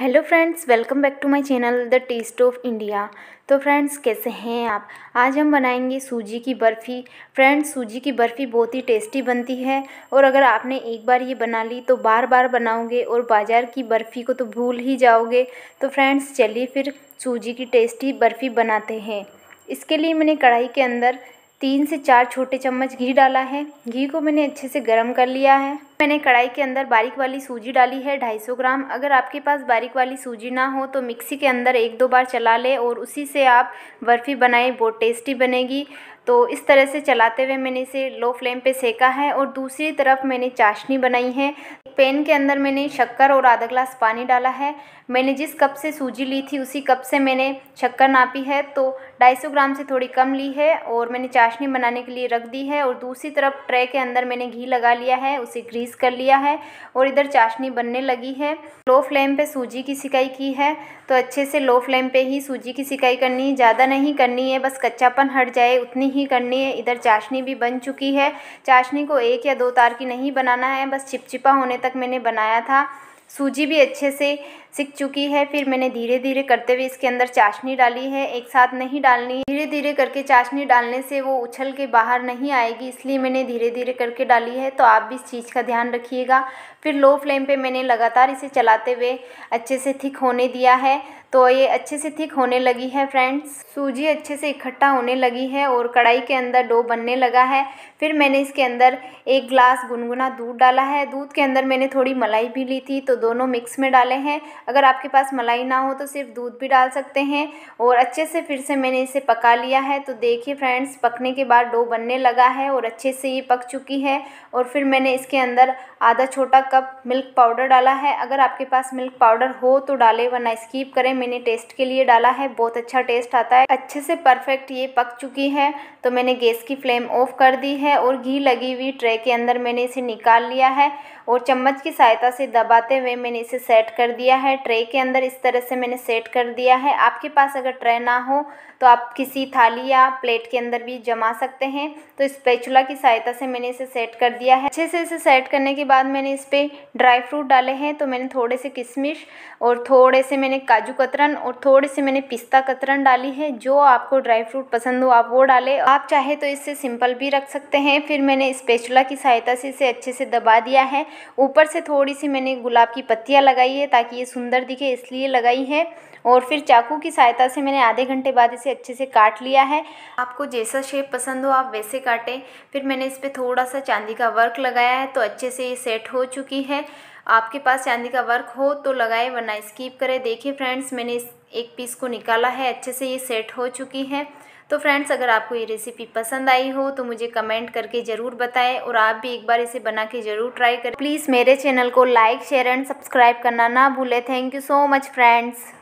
hello friends welcome back to my channel the taste of India तो friends कैसे हैं आप आज हम बनाएंगे सूजी की बर्फ़ी फ्रेंड्स सूजी की बर्फ़ी बहुत ही टेस्टी बनती है और अगर आपने एक बार ये बना ली तो बार बार बनाओगे और बाज़ार की बर्फ़ी को तो भूल ही जाओगे तो फ्रेंड्स चलिए फिर सूजी की टेस्टी बर्फ़ी बनाते हैं इसके लिए मैंने कढ़ाई के अंदर तीन से चार छोटे चम्मच घी डाला है घी को मैंने अच्छे से गर्म कर लिया है मैंने कढ़ाई के अंदर बारीक वाली सूजी डाली है 250 ग्राम अगर आपके पास बारीक वाली सूजी ना हो तो मिक्सी के अंदर एक दो बार चला ले और उसी से आप बर्फ़ी बनाएं बहुत टेस्टी बनेगी तो इस तरह से चलाते हुए मैंने इसे लो फ्लेम पे सेका है और दूसरी तरफ मैंने चाशनी बनाई है पेन के अंदर मैंने शक्कर और आधा ग्लास पानी डाला है मैंने जिस कप से सूजी ली थी उसी कप से मैंने शक्कर नापी है तो ढाई सौ ग्राम से थोड़ी कम ली है और मैंने चाशनी बनाने के लिए रख दी है और दूसरी तरफ ट्रे के अंदर मैंने घी लगा लिया है उसे ग्रीस कर लिया है और इधर चाशनी बनने लगी है लो फ्लेम पे सूजी की सिकाई की है तो अच्छे से लो फ्लेम पे ही सूजी की सिकाई करनी है ज़्यादा नहीं करनी है बस कच्चापन हट जाए उतनी ही करनी है इधर चाशनी भी बन चुकी है चाशनी को एक या दो तार की नहीं बनाना है बस चिपचिपा होने तक मैंने बनाया था सूजी भी अच्छे से सीख चुकी है फिर मैंने धीरे धीरे करते हुए इसके अंदर चाशनी डाली है एक साथ नहीं डालनी धीरे धीरे करके चाशनी डालने से वो उछल के बाहर नहीं आएगी इसलिए मैंने धीरे धीरे करके डाली है तो आप भी इस चीज़ का ध्यान रखिएगा फिर लो फ्लेम पे मैंने लगातार इसे चलाते हुए अच्छे से थिक होने दिया है तो ये अच्छे से थिक होने लगी है फ्रेंड्स सूजी अच्छे से इकट्ठा होने लगी है और कढ़ाई के अंदर डो बनने लगा है फिर मैंने इसके अंदर एक ग्लास गुनगुना दूध डाला है दूध के अंदर मैंने थोड़ी मलाई भी ली थी तो दोनों मिक्स में डाले हैं अगर आपके पास मलाई ना हो तो सिर्फ दूध भी डाल सकते हैं और अच्छे से फिर से मैंने इसे पका लिया है तो देखिए फ्रेंड्स पकने के बाद डो बनने लगा है और अच्छे से ये पक चुकी है और फिर मैंने इसके अंदर आधा छोटा कप मिल्क पाउडर डाला है अगर आपके पास मिल्क पाउडर हो तो डालें वरना स्कीप करें मैंने टेस्ट के लिए डाला है बहुत अच्छा टेस्ट आता है अच्छे से परफेक्ट ये पक चुकी है तो मैंने गैस की फ्लेम ऑफ कर दी है और घी लगी हुई ट्रे के अंदर मैंने इसे निकाल लिया है और चम्मच की सहायता से दबाते हुए मैंने इसे सेट कर दिया है ट्रे के अंदर इस तरह से मैंने सेट कर दिया है आपके पास अगर ट्रे ना हो तो आप किसी थाली या प्लेट के अंदर भी जमा सकते हैं तो इस पेचुला की सहायता से मैंने इसे सेट कर दिया है अच्छे से इसे सेट करने के बाद मैंने इस पर ड्राई फ्रूट डाले हैं तो मैंने थोड़े से किशमिश और थोड़े से मैंने काजू कतरन और थोड़ी सी मैंने पिस्ता कतरन डाली है जो आपको ड्राई फ्रूट पसंद हो आप वो डालें आप चाहे तो इसे सिंपल भी रख सकते हैं फिर मैंने स्पेचुला की सहायता से इसे अच्छे से दबा दिया है ऊपर से थोड़ी सी मैंने गुलाब की पत्तियाँ लगाई है ताकि ये सुंदर दिखे इसलिए लगाई है और फिर चाकू की सहायता से मैंने आधे घंटे बाद इसे अच्छे से काट लिया है आपको जैसा शेप पसंद हो आप वैसे काटें फिर मैंने इस पर थोड़ा सा चांदी का वर्क लगाया है तो अच्छे से ये सेट हो चुकी है आपके पास चांदी का वर्क हो तो लगाए वरना स्कीप करें देखिए फ्रेंड्स मैंने इस एक पीस को निकाला है अच्छे से ये सेट हो चुकी है तो फ्रेंड्स अगर आपको ये रेसिपी पसंद आई हो तो मुझे कमेंट करके ज़रूर बताएं और आप भी एक बार इसे बना के ज़रूर ट्राई करें प्लीज़ मेरे चैनल को लाइक शेयर एंड सब्सक्राइब करना ना भूलें thank you so much friends